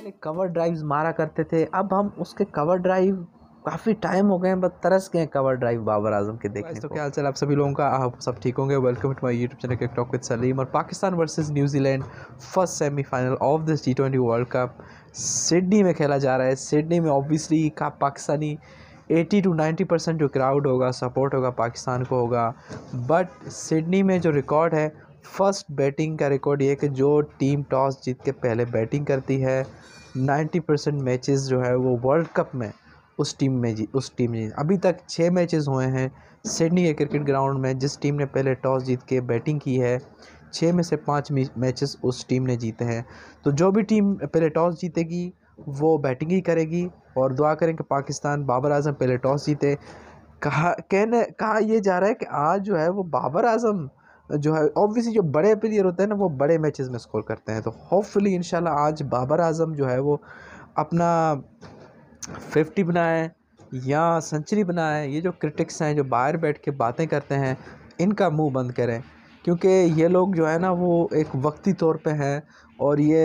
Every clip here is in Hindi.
पहले कवर ड्राइव्स मारा करते थे अब हम उसके कवर ड्राइव काफ़ी टाइम हो गए बस तरस गए कवर ड्राइव बाबर आजम के तो देखने तो क्या हाल आप सभी लोगों का आप सब ठीक होंगे welcome to my YouTube channel TikTok with Salim और Pakistan versus New Zealand first semifinal of this T twenty World Cup Sydney में खेला जा रहा है सिडनी में ऑब्वियसली का Pakistani eighty to ninety percent जो क्राउड होगा सपोर्ट होगा पाकिस्तान को होगा बट सिडनी में जो रिकॉर्ड है फर्स्ट बैटिंग का रिकॉर्ड ये कि जो टीम टॉस जीत के पहले बैटिंग करती है 90 परसेंट मैचेस जो है वो वर्ल्ड कप में उस टीम में जी उस टीम ने अभी तक छः मैचेस हुए हैं सिडनी के क्रिकेट ग्राउंड में जिस टीम ने पहले टॉस जीत के बैटिंग की है छः में से पाँच मैचेस उस टीम ने जीते हैं तो जो भी टीम पहले टॉस जीतेगी वो बैटिंग ही करेगी और दुआ करें कि पाकिस्तान बाबर आजम पहले टॉस जीते कहा कहने कहा यह जा रहा है कि आज जो है वो बाबर आजम जो है ऑब्वियसली जो बड़े प्लेयर होते हैं ना वो बड़े मैचेस में स्कोर करते हैं तो होपफुली इन आज बाबर आजम जो है वो अपना फिफ्टी बनाए या सेंचुरी बनाए ये जो क्रिटिक्स हैं जो बाहर बैठ के बातें करते हैं इनका मुंह बंद करें क्योंकि ये लोग जो है ना वो एक वक्ती तौर पे हैं और ये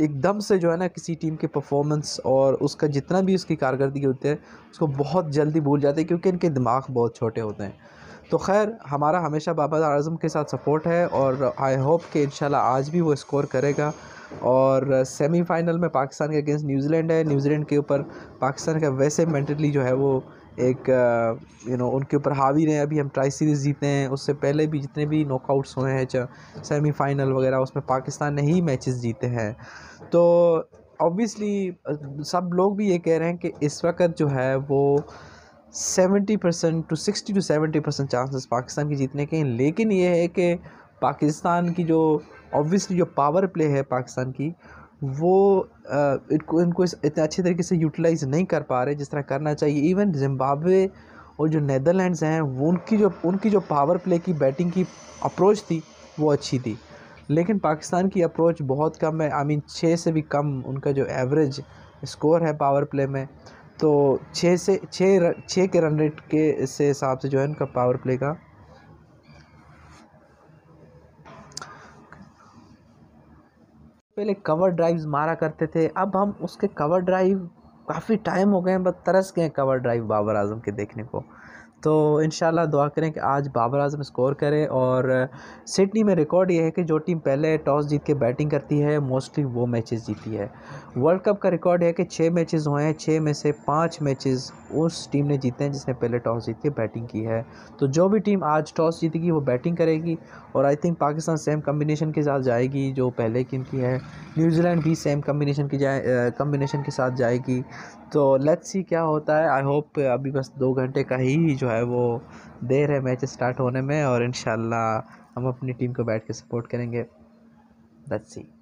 एकदम से जो है ना किसी टीम के परफॉर्मेंस और उसका जितना भी उसकी कारकर्दगी होती है उसको बहुत जल्दी भूल जाते हैं क्योंकि इनके दिमाग बहुत छोटे होते हैं तो खैर हमारा हमेशा बाबा आजम के साथ सपोर्ट है और आई होप कि इन आज भी वो स्कोर करेगा और सेमीफाइनल में पाकिस्तान के अगेंस्ट न्यूजीलैंड है न्यूजीलैंड के ऊपर पाकिस्तान का वैसे मेंटली जो है वो एक यू नो उनके ऊपर हावी रहे अभी हम ट्राई सीरीज़ जीते हैं उससे पहले भी जितने भी नॉकआउट्स हुए हैं सेमीफाइनल वगैरह उसमें पाकिस्तान ने ही मैचेस जीते हैं तो ऑब्वियसली सब लोग भी ये कह रहे हैं कि इस वक्त जो है वो seventy percent to sixty to seventy percent chances Pakistan के जीतने के हैं लेकिन ये है कि पाकिस्तान की जो ऑब्वियसली जो पावर प्ले है पाकिस्तान की वो इनको इनको इस इतने अच्छे तरीके से यूटिलाइज़ नहीं कर पा रहे जिस तरह करना चाहिए इवन जिम्बाब्वे और जो नैदरलैंड्स हैं वो उनकी जो उनकी जो पावर प्ले की बैटिंग की अप्रोच थी वो अच्छी थी लेकिन पाकिस्तान की अप्रोच बहुत कम है आई मीन छः से भी कम उनका जो एवरेज स्कोर है पावर प्ले में तो छः से छः छः के रन रेट के से हिसाब से जो है उनका पावर प्ले का पहले कवर ड्राइव्स मारा करते थे अब हम उसके कवर ड्राइव काफ़ी टाइम हो गए हैं बस तरस गए कवर ड्राइव बाबर आजम के देखने को तो इन दुआ करें कि आज बाबर आजम स्कोर करें और सिडनी में रिकॉर्ड ये है कि जो टीम पहले टॉस जीत के बैटिंग करती है मोस्टली वो मैचेस जीती है वर्ल्ड कप का रिकॉर्ड है कि छः मैचेस हुए हैं छः में से पाँच मैचेस उस टीम ने जीते हैं जिसने पहले टॉस जीत के बैटिंग की है तो जो भी टीम आज टॉस जीतेगी वो बैटिंग करेगी और I think Pakistan same combination के साथ जाएगी जो पहले टीम की है न्यूजीलैंड भी सेम कम्बिनेशन की जाए कम्बिनेशन के साथ जाएगी तो लेट्स सी क्या होता है आई होप अभी बस दो घंटे का ही जो है है वो देर है मैच स्टार्ट होने में और इन हम अपनी टीम को बैठ के सपोर्ट करेंगे दैट्स सी